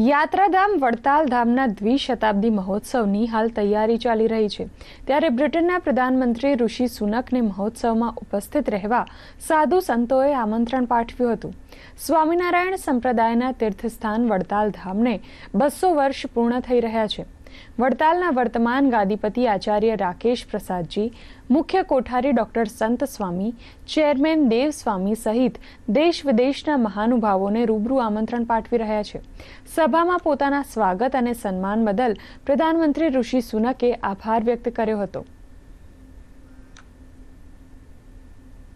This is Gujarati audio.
યાત્રાધામ વડતાલ ધામના દ્વિશતાબ્દી મહોત્સવની હાલ તૈયારી ચાલી રહી છે ત્યારે બ્રિટનના પ્રધાનમંત્રી ઋષિ સુનકને મહોત્સવમાં ઉપસ્થિત રહેવા સાધુ સંતોએ આમંત્રણ પાઠવ્યું હતું સ્વામિનારાયણ સંપ્રદાયના તીર્થસ્થાન વડતાલ ધામને બસો વર્ષ પૂર્ણ થઈ રહ્યા છે વડતાલના વર્તમાન ગાદીપતિ આચાર્ય રાકેશ પ્રસાદજી મુખ્ય કોઠારી ડોક્ટર સંત સ્વામી ચેરમેન દેવ સ્વામી સહિત દેશ વિદેશના મહાનુભાવોને રૂબરૂ આમંત્રણ પાઠવી રહ્યા છે સભામાં પોતાના સ્વાગત અને સન્માન બદલ પ્રધાનમંત્રી ઋષિ સુનકે આભાર વ્યક્ત કર્યો હતો